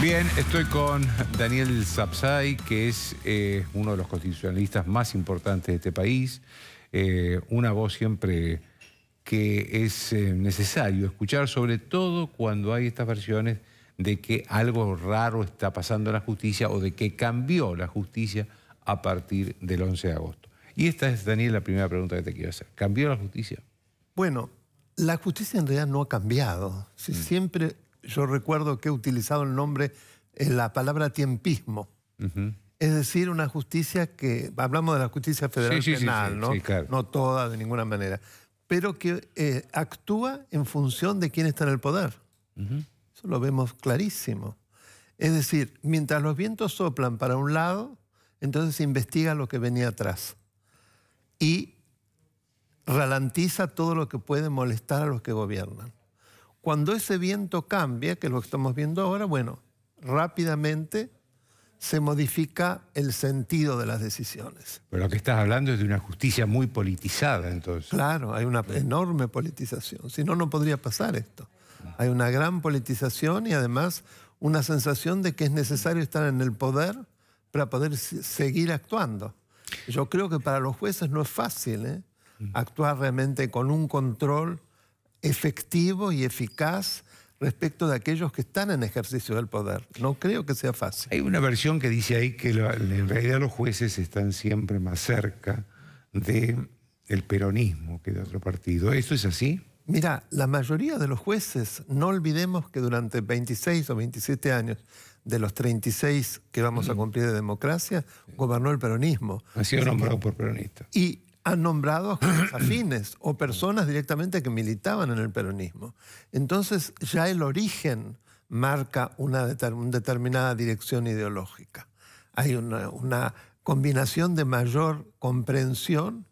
Bien, estoy con Daniel Sapsay, que es eh, uno de los constitucionalistas más importantes de este país, eh, una voz siempre que es eh, necesario escuchar, sobre todo cuando hay estas versiones de que algo raro está pasando en la justicia o de que cambió la justicia a partir del 11 de agosto. Y esta es, Daniel, la primera pregunta que te quiero hacer. ¿Cambió la justicia? Bueno, la justicia en realidad no ha cambiado. Mm. Siempre yo recuerdo que he utilizado el nombre, eh, la palabra tiempismo. Es decir, una justicia que, hablamos de la justicia federal penal, ¿no? No toda de ninguna manera, pero que eh, actúa en función de quién está en el poder. Eso lo vemos clarísimo. Es decir, mientras los vientos soplan para un lado, entonces investiga lo que venía atrás y ralentiza todo lo que puede molestar a los que gobiernan. Cuando ese viento cambia, que es lo que estamos viendo ahora, bueno, rápidamente se modifica el sentido de las decisiones. Pero lo que estás hablando es de una justicia muy politizada, entonces. Claro, hay una enorme politización. Si no, no podría pasar esto. Hay una gran politización y además una sensación de que es necesario estar en el poder para poder seguir actuando. Yo creo que para los jueces no es fácil ¿eh? mm. actuar realmente con un control efectivo y eficaz respecto de aquellos que están en ejercicio del poder. No creo que sea fácil. Hay una versión que dice ahí que en realidad los jueces están siempre más cerca de el peronismo que de otro partido. ¿Esto es así? Mira, la mayoría de los jueces, no olvidemos que durante 26 o 27 años de los 36 que vamos a mm. cumplir de democracia, gobernó el peronismo. Ha sido nombrado por peronista. Y han nombrado a afines o personas directamente que militaban en el peronismo. Entonces ya el origen marca una, determinada dirección ideológica. Hay una, una combinación de mayor comprensión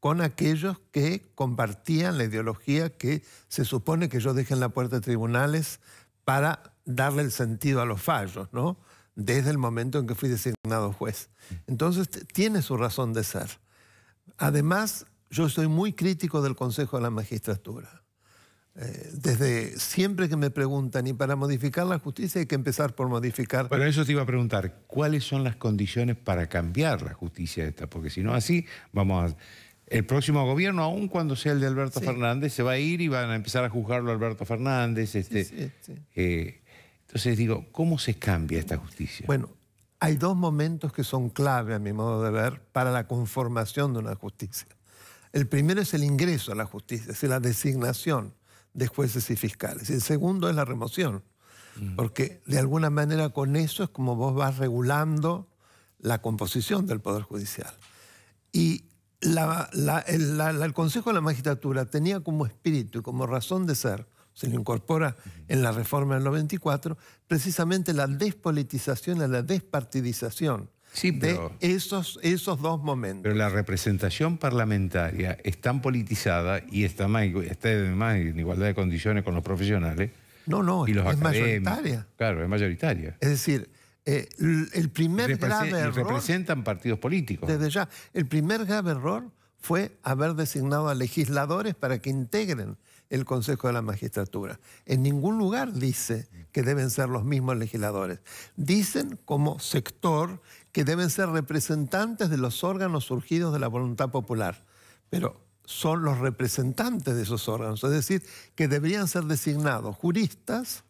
con aquellos que compartían la ideología que se supone que yo dejé en la puerta de tribunales para darle el sentido a los fallos, ¿no? Desde el momento en que fui designado juez. Entonces, tiene su razón de ser. Además, yo soy muy crítico del Consejo de la Magistratura. Eh, desde siempre que me preguntan, y para modificar la justicia hay que empezar por modificar... Pero eso te iba a preguntar, ¿cuáles son las condiciones para cambiar la justicia esta? Porque si no así, vamos El próximo gobierno, aun cuando sea el de Alberto Fernández, se va a ir y van a empezar a juzgarlo Alberto Fernández. Este, eh, entonces digo, ¿cómo se cambia esta justicia? Bueno, hay dos momentos que son clave, a mi modo de ver, para la conformación de una justicia. El primero es el ingreso a la justicia, es decir, la designación de jueces y fiscales. Y el segundo es la remoción, mm. porque de alguna manera con eso es como vos vas regulando la composición del Poder Judicial. Y el Consejo de la Magistratura tenía como espíritu y como razón de ser se lo incorpora en la reforma del 94, precisamente la despolitización y la despartidización de esos, esos dos momentos. Pero la representación parlamentaria es tan politizada y está además está más en igualdad de condiciones con los profesionales. No, no, es mayoritaria. Claro, es mayoritaria. Es decir, eh, el primer grave error... representan partidos políticos. Desde ya, el primer grave error fue haber designado a legisladores para que integren el Consejo de la Magistratura. En ningún lugar dice que deben ser los mismos legisladores. Dicen como sector que deben ser representantes de los órganos surgidos de la voluntad popular. Pero son los representantes de esos órganos, es decir, que deberían ser designados juristas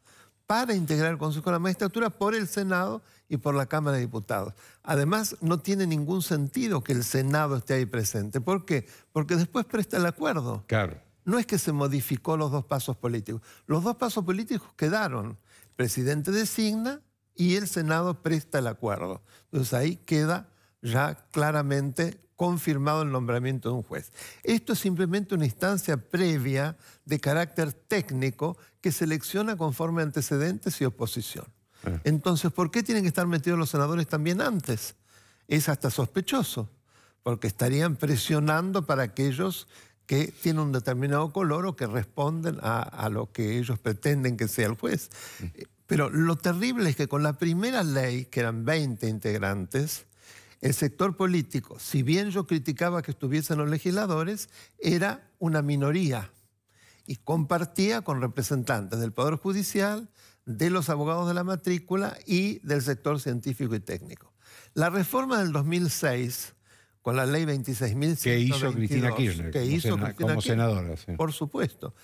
para integrar el Consejo de la Magistratura por el Senado y por la Cámara de Diputados. Además, no tiene ningún sentido que el Senado esté ahí presente. ¿Por qué? Porque después presta el acuerdo. Claro no es que se modificó los dos pasos políticos. Los dos pasos políticos quedaron. El presidente designa y el Senado presta el acuerdo. Entonces ahí queda ya claramente confirmado el nombramiento de un juez. Esto es simplemente una instancia previa de carácter técnico que selecciona conforme antecedentes y oposición. Eh. Entonces, ¿por qué tienen que estar metidos los senadores también antes? Es hasta sospechoso, porque estarían presionando para aquellos que tienen un determinado color o que responden a, lo que ellos pretenden que sea el juez. Mm. Pero lo terrible es que con la primera ley, que eran 20 integrantes, el sector político, si bien yo criticaba que estuviesen los legisladores, era una minoría y compartía con representantes del Poder Judicial, de los abogados de la matrícula y del sector científico y técnico. La reforma del 2006 con la ley 26.000 que hizo Cristina Kirchner que hizo como senadora. Por supuesto.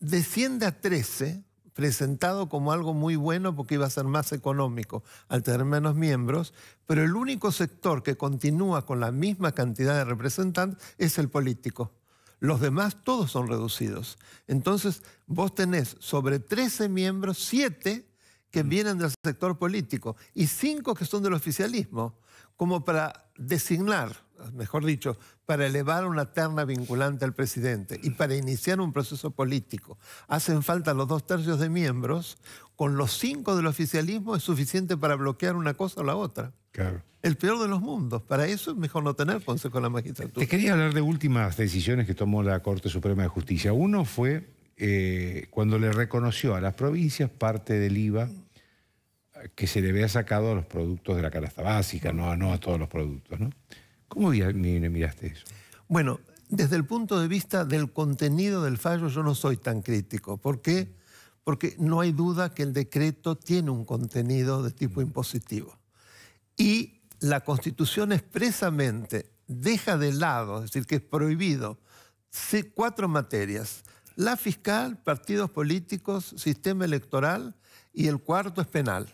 Desciende a 13, presentado como algo muy bueno porque iba a ser más económico al tener menos miembros, pero el único sector que continúa con la misma cantidad de representantes es el político. Los demás todos son reducidos. Entonces, vos tenés sobre 13 miembros, 7 que mm. vienen del sector político y 5 que son del oficialismo, como para designar mejor dicho, para elevar una terna vinculante al presidente y para iniciar un proceso político, hacen falta los dos tercios de miembros, con los cinco del oficialismo es suficiente para bloquear una cosa o la otra. Claro. El peor de los mundos. Para eso es mejor no tener consejo de la magistratura. Te quería hablar de últimas decisiones que tomó la Corte Suprema de Justicia. Uno fue eh, cuando le reconoció a las provincias parte del IVA que se le había sacado a los productos de la canasta básica, no, no a todos los productos. ¿no? ¿Cómo miraste eso? Bueno, desde el punto de vista del contenido del fallo yo no soy tan crítico. ¿Por qué? Porque no hay duda que el decreto tiene un contenido de tipo mm. impositivo. Y la Constitución expresamente deja de lado, es decir, que es prohibido, cuatro materias. La fiscal, partidos políticos, sistema electoral y el cuarto es penal.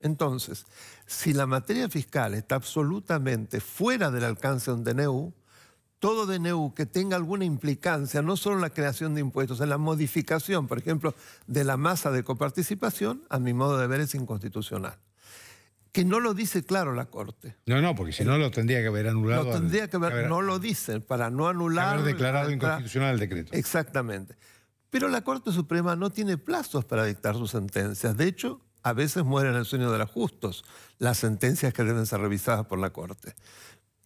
Entonces, si la materia fiscal está absolutamente fuera del alcance de un DNU, todo DNU que tenga alguna implicancia, no solo en la creación de impuestos, en la modificación, por ejemplo, de la masa de coparticipación, a mi modo de ver es inconstitucional. Que no lo dice claro la Corte. No, no, porque si no lo tendría que haber anulado. Lo tendría que no lo dice para no anular... Haber declarado inconstitucional el decreto. Exactamente. Pero la Corte Suprema no tiene plazos para dictar sus sentencias. De hecho, a veces mueren el sueño de los justos, las sentencias que deben ser revisadas por la Corte.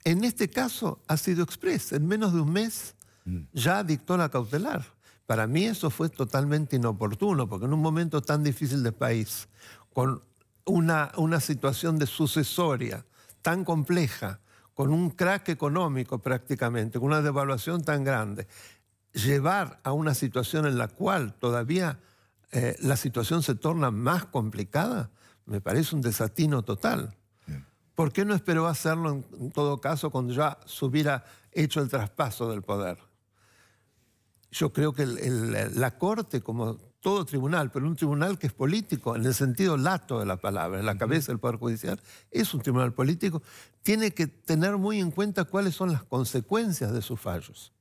En este caso ha sido expres, en menos de un mes mm. ya dictó la cautelar. Para mí eso fue totalmente inoportuno, porque en un momento tan difícil del país, con una, una situación de sucesoria tan compleja, con un crack económico prácticamente, con una devaluación tan grande, llevar a una situación en la cual todavía eh, la situación se torna más complicada, me parece un desatino total. ¿Por qué no esperó hacerlo en, todo caso cuando ya se hubiera hecho el traspaso del poder? Yo creo que la Corte, como todo tribunal, pero un tribunal que es político, en el sentido lato de la palabra, en la cabeza del Poder Judicial, es un tribunal político, tiene que tener muy en cuenta cuáles son las consecuencias de sus fallos.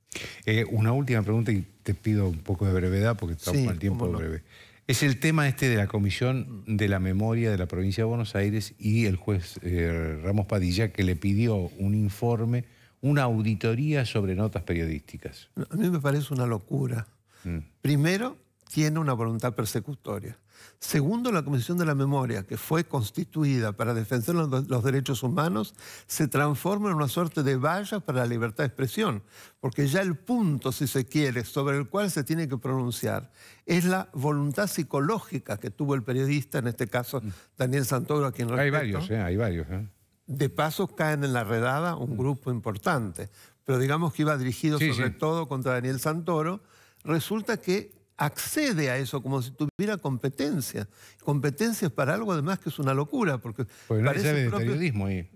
Eh, una última pregunta y te pido un poco de brevedad porque estamos con el tiempo breve. Es el tema este de la Comisión de la Memoria de la Provincia de Buenos Aires y el juez eh, Ramos Padilla que le pidió un informe, una auditoría sobre notas periodísticas. A mí me parece una locura. Mm. Primero, tiene una voluntad persecutoria. Segundo, la Comisión de la Memoria, que fue constituida para defender los, derechos humanos, se transforma en una suerte de valla para la libertad de expresión, porque ya el punto, si se quiere, sobre el cual se tiene que pronunciar es la voluntad psicológica que tuvo el periodista, en este caso mm. Daniel Santoro, a quien recordamos. ¿eh? Hay varios, hay ¿eh? varios. De paso caen en la redada un grupo importante, pero digamos que iba dirigido sobre todo contra Daniel Santoro. Resulta que accede a eso como si tuviera competencia. Competencia es para algo además que es una locura. Porque no parece periodismo ahí.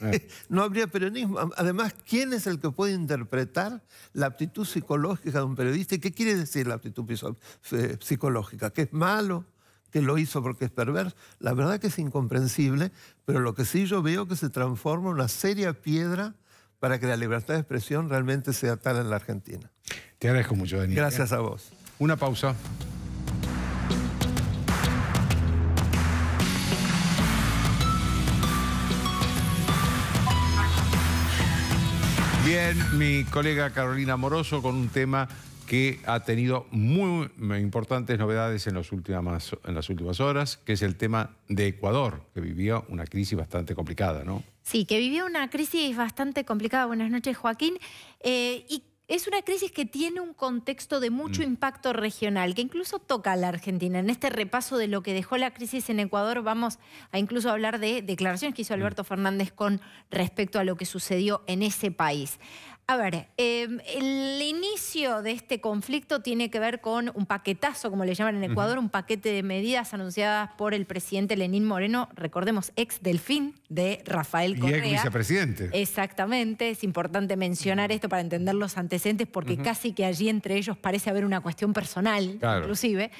no habría periodismo. Además, ¿quién es el que puede interpretar la aptitud psicológica de un periodista? ¿Y qué quiere decir la aptitud eh, psicológica? ¿Que es malo? que lo hizo porque es perverso. La verdad que es incomprensible, pero lo que sí yo veo que se transforma en una seria piedra para que la libertad de expresión realmente sea tal en la Argentina. Te agradezco mucho, Daniel. ¿eh? Gracias a vos. Una pausa. Bien, mi colega Carolina Moroso con un tema que ha tenido muy importantes novedades en, últimas, en las últimas horas, que es el tema de Ecuador, que vivía una crisis bastante complicada, ¿no? Sí, que vivió una crisis bastante complicada. Buenas noches, Joaquín. Eh, y es una crisis que tiene un contexto de mucho mm. impacto regional, que incluso toca a la Argentina. En este repaso de lo que dejó la crisis en Ecuador, vamos a incluso hablar de declaraciones que hizo mm. Alberto Fernández con respecto a lo que sucedió en ese país. A ver, em, el inicio de este conflicto tiene que ver con un paquetazo, como le llaman en Ecuador, un paquete de medidas anunciadas por el presidente Lenín Moreno, recordemos, ex delfín de Rafael Correa. Y ex vicepresidente. Exactamente, es importante mencionar esto para entender los antecedentes, porque casi que allí entre ellos parece haber una cuestión personal, inclusive.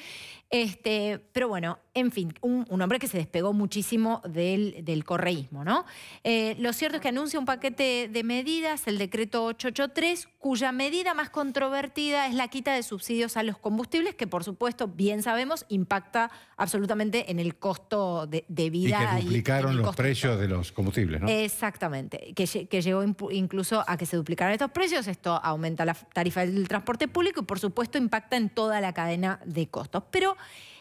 Este, pero bueno, en fin, un, hombre que se despegó muchísimo del, correísmo, ¿no? Eh, lo cierto es que anuncia un paquete de medidas, el decreto 883, cuya medida más controvertida es la quita de subsidios a los combustibles, que por supuesto, bien sabemos, impacta absolutamente en el costo de, vida. Y que duplicaron los precios de los combustibles, ¿no? Exactamente, que, llegó incluso a que se duplicaran estos precios, esto aumenta la tarifa del transporte público y por supuesto impacta en toda la cadena de costos. Pero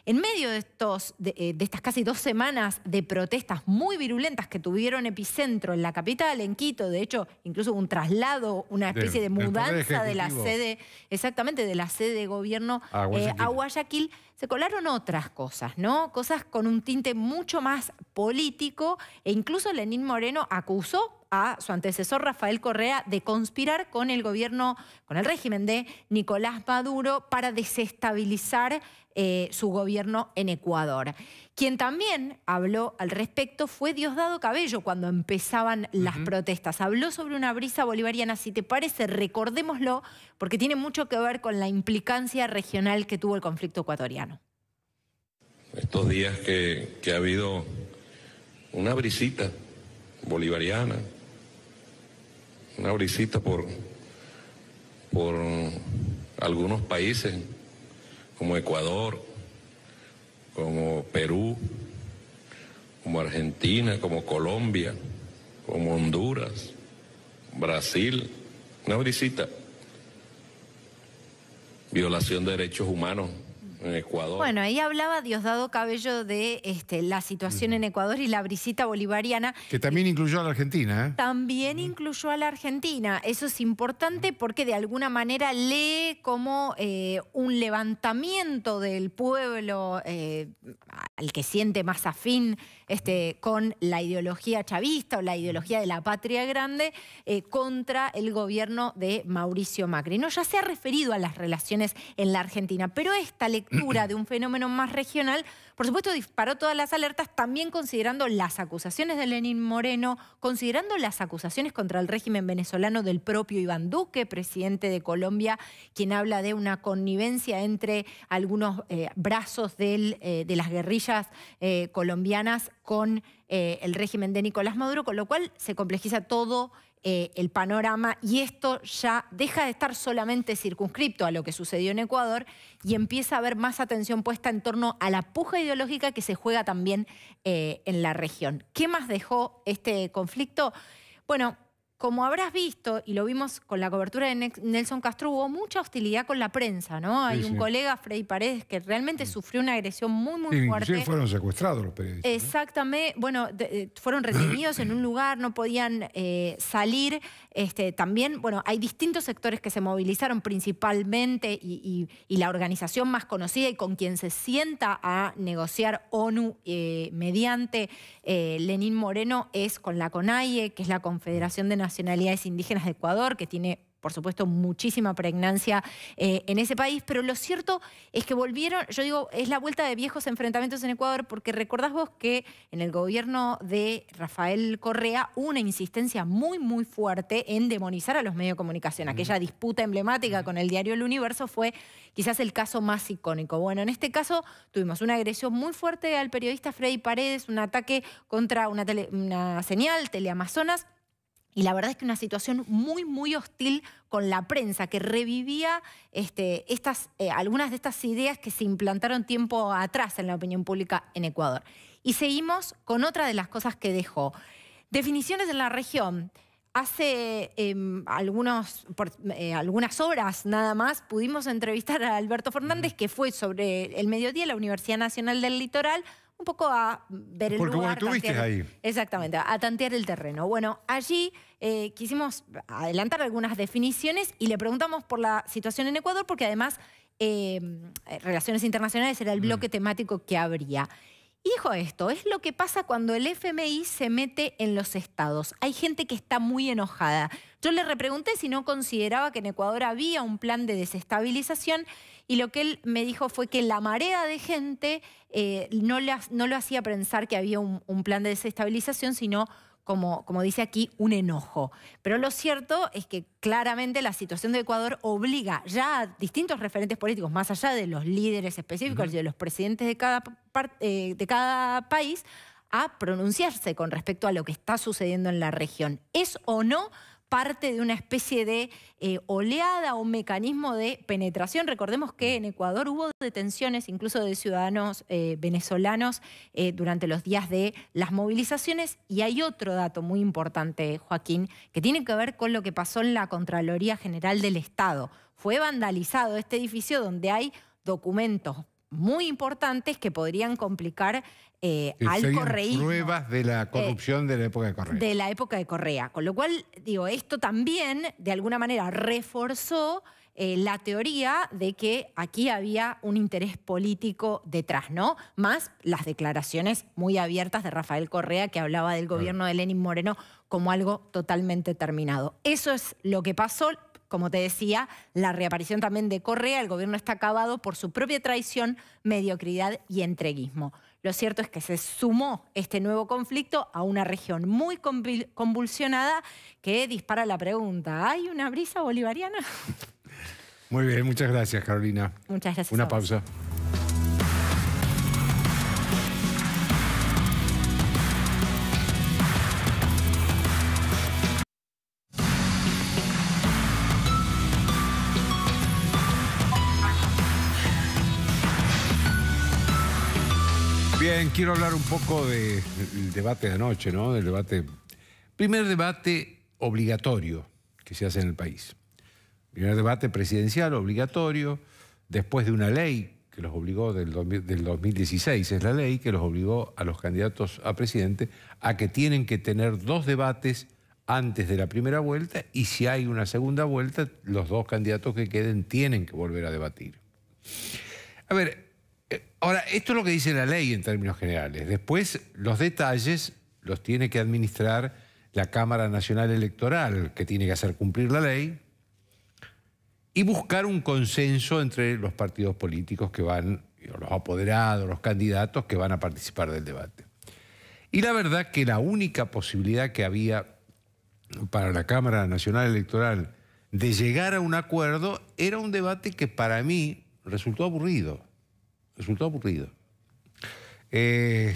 en medio de, estos, de, eh, estas casi dos semanas de protestas muy virulentas que tuvieron epicentro en la capital, en Quito, de hecho, incluso un traslado, una especie de, mudanza de la sede, exactamente, de la sede de gobierno a eh, Guayaquil se colaron otras cosas, ¿no? Cosas con un tinte mucho más político e incluso Lenín Moreno acusó a su antecesor Rafael Correa de conspirar con el gobierno, con el régimen de Nicolás Maduro para desestabilizar eh, su gobierno en Ecuador. Quien también habló al respecto fue Diosdado Cabello cuando empezaban las protestas. Habló sobre una brisa bolivariana, si te parece, recordémoslo, porque tiene mucho que ver con la implicancia regional que tuvo el conflicto ecuatoriano. Estos días que, ha habido una brisita bolivariana, una brisita por, por algunos países como Ecuador, como Perú, como Argentina, como Colombia, como Honduras, Brasil, una brisita. Violación de derechos humanos Ecuador. Bueno, ahí hablaba Diosdado Cabello de este, la situación en Ecuador y la brisita bolivariana. Que también incluyó a la Argentina. ¿eh? También incluyó a la Argentina. Eso es importante porque de alguna manera lee como eh, un levantamiento del pueblo eh, al que siente más afín este, con la ideología chavista o la ideología de la patria grande eh, contra el gobierno de Mauricio Macri. ¿no? Ya se ha referido a las relaciones en la Argentina, pero esta lectura de un fenómeno más regional por supuesto, disparó todas las alertas, también considerando las acusaciones de Lenín Moreno, considerando las acusaciones contra el régimen venezolano del propio Iván Duque, presidente de Colombia, quien habla de una connivencia entre algunos eh, brazos eh, de las guerrillas eh, colombianas con el régimen de Nicolás Maduro, con lo cual se complejiza todo eh, el panorama y esto ya deja de estar solamente circunscripto a lo que sucedió en Ecuador y empieza a haber más atención puesta en torno a la puja ideológica que se juega también eh, en la región. ¿Qué más dejó este conflicto? Bueno, como habrás visto, y lo vimos con la cobertura de Nelson Castro, hubo mucha hostilidad con la prensa, ¿no? Hay un colega, Freddy Paredes, que realmente sufrió una agresión muy, muy fuerte. fueron secuestrados los periodistas. Exactamente, bueno, eh, fueron recibidos en un lugar, no podían eh, salir. Este, también, bueno, hay distintos sectores que se movilizaron principalmente y, la organización más conocida y con quien se sienta a negociar ONU eh, mediante Lenín Moreno es con la CONAIE, que es la Confederación de Naciones nacionalidades indígenas de Ecuador, que tiene por supuesto, muchísima pregnancia eh, en ese país, pero lo cierto es que volvieron, yo digo, es la vuelta de viejos enfrentamientos en Ecuador, porque recordás vos que en el gobierno de Rafael Correa hubo una insistencia muy, muy fuerte en demonizar a los medios de comunicación. Aquella disputa emblemática con el diario El Universo fue quizás el caso más icónico. Bueno, en este caso tuvimos una agresión muy fuerte al periodista Freddy Paredes, un ataque contra una, una señal, Teleamazonas, y la verdad es que una situación muy, muy hostil con la prensa, que revivía este, estas, eh, algunas de estas ideas que se implantaron tiempo atrás en la opinión pública en Ecuador. Y seguimos con otra de las cosas que dejó. Definiciones en la región. Hace em, algunos, eh, algunas horas nada más pudimos entrevistar a Alberto Fernández, que fue sobre el mediodía la Universidad Nacional del Litoral, un poco a ver el lugar. Exactamente, a tantear el terreno. Bueno, allí eh, quisimos adelantar algunas definiciones y le preguntamos por la situación en Ecuador porque además eh, Relaciones Internacionales era el mm. bloque temático que habría. Y dijo esto, es lo que pasa cuando el FMI se mete en los estados. Hay gente que está muy enojada. Yo le repregunté si no consideraba que en Ecuador había un plan de desestabilización y lo que él me dijo fue que la marea de gente eh, no, le, lo hacía pensar que había un plan de desestabilización, sino como, como dice aquí, un enojo. Pero lo cierto es que claramente la situación de Ecuador obliga ya a distintos referentes políticos, más allá de los líderes específicos y de los presidentes de cada, eh, de cada país, a pronunciarse con respecto a lo que está sucediendo en la región. ¿Es o no parte de una especie de eh, oleada o mecanismo de penetración. Recordemos que en Ecuador hubo detenciones incluso de ciudadanos eh, venezolanos eh, durante los días de las movilizaciones y hay otro dato muy importante, Joaquín, que tiene que ver con lo que pasó en la Contraloría General del Estado. Fue vandalizado este edificio donde hay documentos, muy importantes que podrían complicar eh, al correísmo. pruebas de la eh, corrupción de la época de Correa. De la época de Correa. Con lo cual, digo, esto también, de alguna manera, reforzó eh, la teoría de que aquí había un interés político detrás, ¿no? Más las declaraciones muy abiertas de Rafael Correa que hablaba del gobierno de Lenin Moreno como algo totalmente terminado. Eso es lo que pasó, como te decía, la reaparición también de Correa, el gobierno está acabado por su propia traición, mediocridad y entreguismo. Lo cierto es que se sumó este nuevo conflicto a una región muy convulsionada que dispara la pregunta, ¿hay una brisa bolivariana? Muy bien, muchas gracias Carolina. Muchas gracias. Una pausa. quiero hablar un poco del debate de anoche, ¿no? Del debate. Primer debate obligatorio que se hace en el país. Primer debate presidencial obligatorio, después de una ley que los obligó del, del 2016, es la ley que los obligó a los candidatos a presidente a que tienen que tener dos debates antes de la primera vuelta y si hay una segunda vuelta, los dos candidatos que queden tienen que volver a debatir. A ver, eh, ahora, esto es lo que dice la ley en términos generales. Después, los detalles los tiene que administrar la Cámara Nacional Electoral, que tiene que hacer cumplir la ley, y buscar un consenso entre los partidos políticos que van, los apoderados, los candidatos que van a participar del debate. Y la verdad que la única posibilidad que había para la Cámara Nacional Electoral de llegar a un acuerdo era un debate que para mí resultó aburrido resultó aburrido. Eh,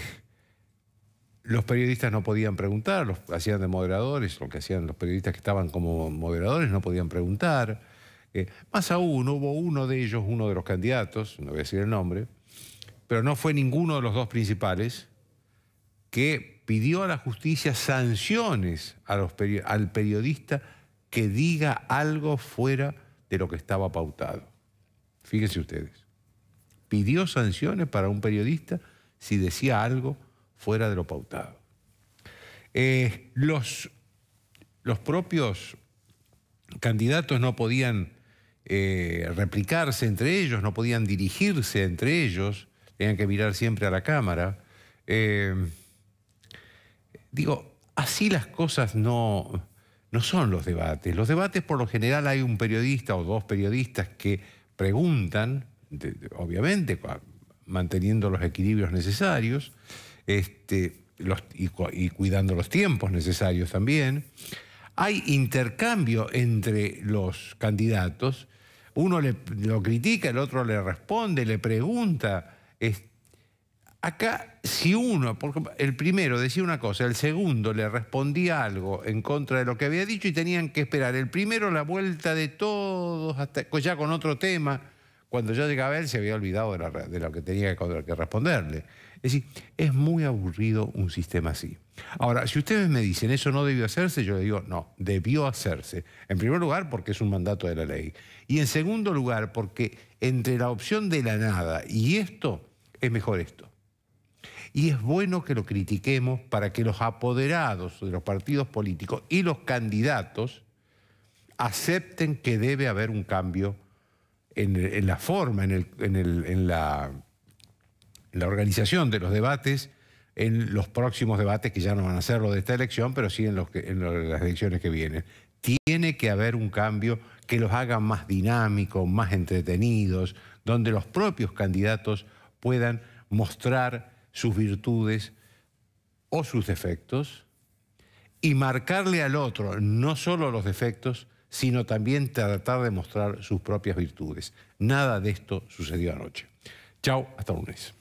los periodistas no podían preguntar, los hacían de moderadores, lo que hacían los periodistas que estaban como moderadores no podían preguntar. Eh, más aún, hubo uno de ellos, uno de los candidatos, no voy a decir el nombre, pero no fue ninguno de los dos principales, que pidió a la justicia sanciones a los al periodista que diga algo fuera de lo que estaba pautado. Fíjense ustedes pidió sanciones para un periodista si decía algo fuera de lo pautado. Eh, los, los, propios candidatos no podían eh, replicarse entre ellos, no podían dirigirse entre ellos, tenían que mirar siempre a la cámara. Eh, digo, así las cosas no, no son los debates. Los debates por lo general hay un periodista o dos periodistas que preguntan obviamente, manteniendo los equilibrios necesarios este, y, cuidando los tiempos necesarios también. Hay intercambio entre los candidatos. Uno le, lo critica, el otro le responde, le pregunta. Acá, si uno, el primero decía una cosa, el segundo le respondía algo en contra de lo que había dicho y tenían que esperar el primero la vuelta de todos, hasta ya con otro tema. Cuando yo llegaba él se había olvidado de, lo que tenía que, que responderle. Es decir, es muy aburrido un sistema así. Ahora, si ustedes me dicen eso no debió hacerse, yo le digo, no, debió hacerse. En primer lugar, porque es un mandato de la ley. Y en segundo lugar, porque entre la opción de la nada y esto, es mejor esto. Y es bueno que lo critiquemos para que los apoderados de los partidos políticos y los candidatos acepten que debe haber un cambio en, la forma, en, la, organización de los debates en los próximos debates, que ya no van a ser los de esta elección, pero sí en, en las elecciones que vienen. Tiene que haber un cambio que los haga más dinámicos, más entretenidos, donde los propios candidatos puedan mostrar sus virtudes o sus defectos y marcarle al otro no solo los defectos, sino también tratar de mostrar sus propias virtudes. Nada de esto sucedió anoche. Chao, hasta lunes.